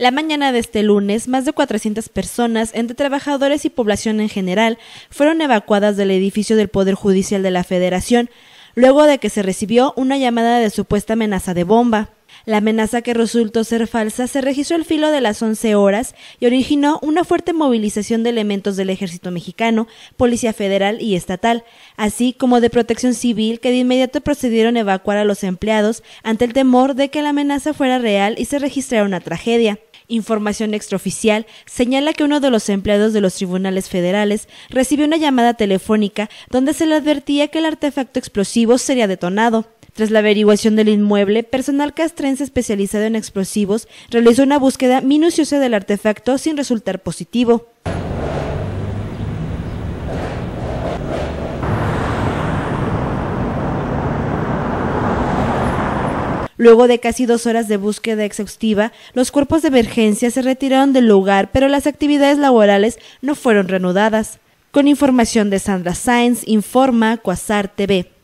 La mañana de este lunes, más de 400 personas, entre trabajadores y población en general, fueron evacuadas del edificio del Poder Judicial de la Federación, luego de que se recibió una llamada de supuesta amenaza de bomba. La amenaza que resultó ser falsa se registró al filo de las 11 horas y originó una fuerte movilización de elementos del Ejército Mexicano, Policía Federal y Estatal, así como de Protección Civil que de inmediato procedieron a evacuar a los empleados ante el temor de que la amenaza fuera real y se registrara una tragedia. Información extraoficial señala que uno de los empleados de los tribunales federales recibió una llamada telefónica donde se le advertía que el artefacto explosivo sería detonado. Tras la averiguación del inmueble, personal castrense especializado en explosivos realizó una búsqueda minuciosa del artefacto sin resultar positivo. Luego de casi dos horas de búsqueda exhaustiva, los cuerpos de emergencia se retiraron del lugar, pero las actividades laborales no fueron reanudadas. Con información de Sandra Sáenz, informa Cuasar TV.